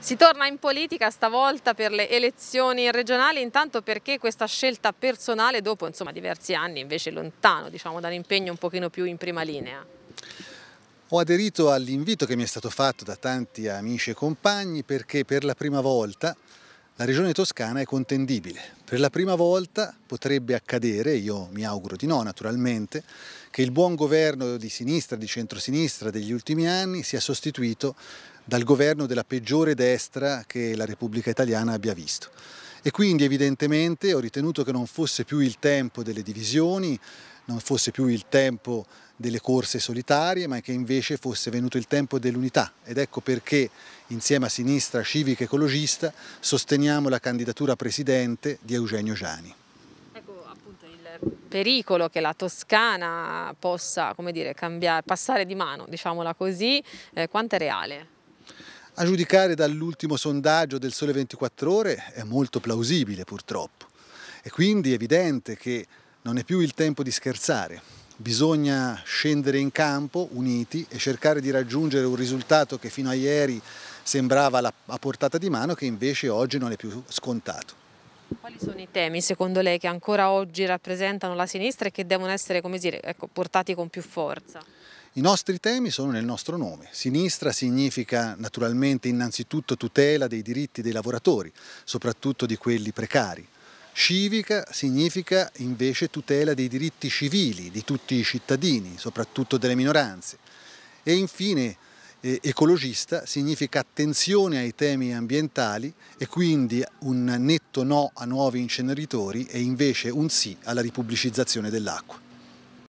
Si torna in politica stavolta per le elezioni regionali, intanto perché questa scelta personale dopo insomma, diversi anni invece lontano diciamo, da un impegno un pochino più in prima linea? Ho aderito all'invito che mi è stato fatto da tanti amici e compagni perché per la prima volta la regione toscana è contendibile. Per la prima volta potrebbe accadere, io mi auguro di no naturalmente, che il buon governo di sinistra, di centrosinistra degli ultimi anni sia sostituito dal governo della peggiore destra che la Repubblica Italiana abbia visto e quindi evidentemente ho ritenuto che non fosse più il tempo delle divisioni, non fosse più il tempo delle corse solitarie, ma che invece fosse venuto il tempo dell'unità. Ed ecco perché insieme a Sinistra Civica Ecologista sosteniamo la candidatura a presidente di Eugenio Giani ecco, pericolo che la Toscana possa dire, cambiare, passare di mano, diciamola così, eh, quanto è reale? A giudicare dall'ultimo sondaggio del Sole 24 Ore è molto plausibile purtroppo È quindi evidente che non è più il tempo di scherzare. Bisogna scendere in campo uniti e cercare di raggiungere un risultato che fino a ieri sembrava a portata di mano che invece oggi non è più scontato. Quali sono i temi secondo lei che ancora oggi rappresentano la sinistra e che devono essere dire, ecco, portati con più forza? I nostri temi sono nel nostro nome. Sinistra significa naturalmente innanzitutto tutela dei diritti dei lavoratori, soprattutto di quelli precari. Civica significa invece tutela dei diritti civili di tutti i cittadini, soprattutto delle minoranze. E infine ecologista significa attenzione ai temi ambientali e quindi un netto no a nuovi inceneritori e invece un sì alla ripubblicizzazione dell'acqua.